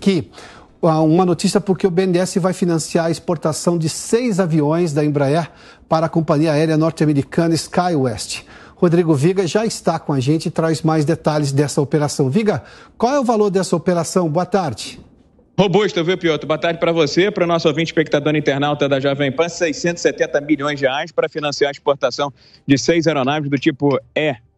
aqui ah, uma notícia porque o BNDES vai financiar a exportação de seis aviões da Embraer para a companhia aérea norte-americana SkyWest. Rodrigo Viga já está com a gente e traz mais detalhes dessa operação. Viga, qual é o valor dessa operação? Boa tarde. Robusto, viu, Piotr? Boa tarde para você, para o nosso ouvinte, espectador internauta da Jovem Pan, 670 milhões de reais para financiar a exportação de seis aeronaves do tipo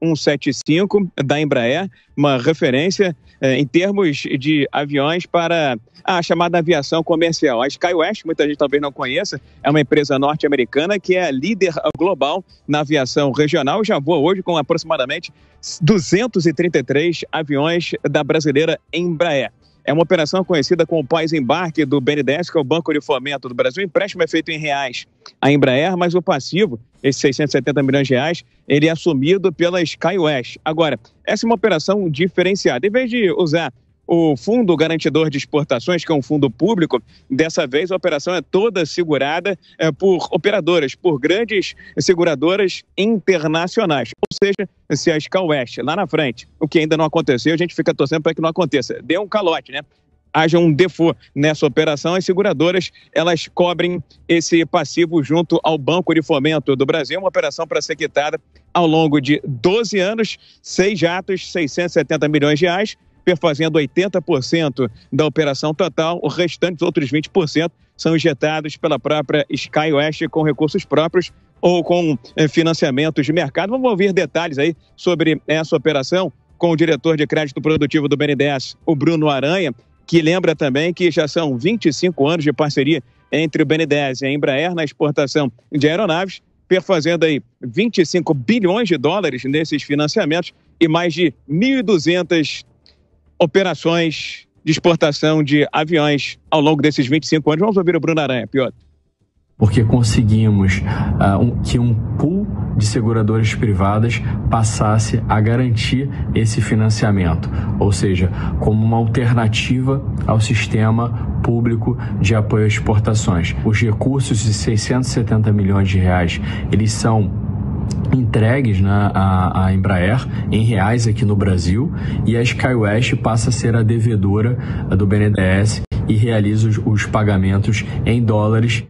E175 da Embraer, uma referência eh, em termos de aviões para a chamada aviação comercial. A SkyWest, muita gente talvez não conheça, é uma empresa norte-americana que é líder global na aviação regional e já voa hoje com aproximadamente 233 aviões da brasileira Embraer. É uma operação conhecida como pós-embarque do BNDES, que é o Banco de Fomento do Brasil. O empréstimo é feito em reais à Embraer, mas o passivo, esses 670 milhões de reais, ele é assumido pela SkyWest. Agora, essa é uma operação diferenciada. Em vez de usar o Fundo Garantidor de Exportações, que é um fundo público, dessa vez a operação é toda segurada é, por operadoras, por grandes seguradoras internacionais, ou seja, se a Scalwest lá na frente, o que ainda não aconteceu, a gente fica torcendo para que não aconteça. Dê um calote, né? haja um default nessa operação, as seguradoras elas cobrem esse passivo junto ao Banco de Fomento do Brasil, uma operação para ser quitada ao longo de 12 anos, seis jatos, 670 milhões de reais, perfazendo 80% da operação total, o restante, os outros 20%, são injetados pela própria SkyWest com recursos próprios ou com eh, financiamentos de mercado. Vamos ouvir detalhes aí sobre essa operação com o diretor de crédito produtivo do BNDES, o Bruno Aranha, que lembra também que já são 25 anos de parceria entre o BNDES e a Embraer na exportação de aeronaves, perfazendo aí 25 bilhões de dólares nesses financiamentos e mais de 1.200 operações de exportação de aviões ao longo desses 25 anos. Vamos ouvir o Bruno Aranha, Piotr. Porque conseguimos uh, um, que um pool de seguradoras privadas passasse a garantir esse financiamento, ou seja, como uma alternativa ao sistema público de apoio às exportações. Os recursos de 670 milhões de reais, eles são entregues né, à, à, Embraer em reais aqui no Brasil e a SkyWest passa a ser a devedora do BNDES e realiza os, os pagamentos em dólares.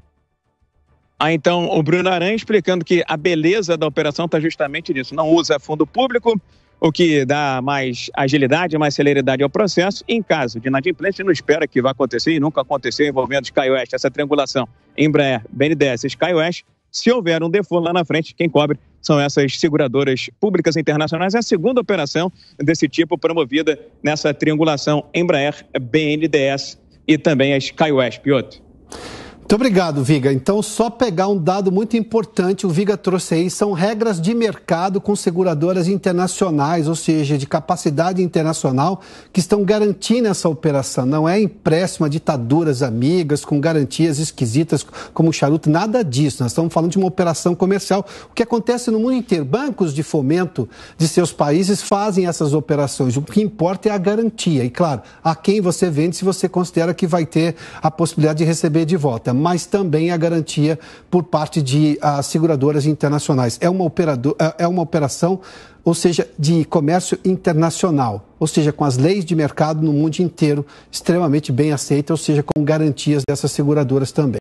Ah, então, o Bruno Aran explicando que a beleza da operação está justamente nisso. Não usa fundo público, o que dá mais agilidade, mais celeridade ao processo. Em caso de inadimplência, não espera que vá acontecer e nunca aconteceu envolvendo SkyWest, essa triangulação Embraer, BNDES e SkyWest. Se houver um default lá na frente, quem cobre são essas seguradoras públicas internacionais. É a segunda operação desse tipo promovida nessa triangulação Embraer, BNDES e também a SkyWest, Piotr. Muito obrigado, Viga. Então, só pegar um dado muito importante, o Viga trouxe aí, são regras de mercado com seguradoras internacionais, ou seja, de capacidade internacional, que estão garantindo essa operação. Não é empréstimo a ditaduras amigas, com garantias esquisitas como o charuto, nada disso. Nós estamos falando de uma operação comercial, o que acontece no mundo inteiro. Bancos de fomento de seus países fazem essas operações. O que importa é a garantia. E, claro, a quem você vende se você considera que vai ter a possibilidade de receber de volta mas também a garantia por parte de as ah, seguradoras internacionais. É uma, operador, é, é uma operação, ou seja, de comércio internacional, ou seja, com as leis de mercado no mundo inteiro extremamente bem aceitas, ou seja, com garantias dessas seguradoras também.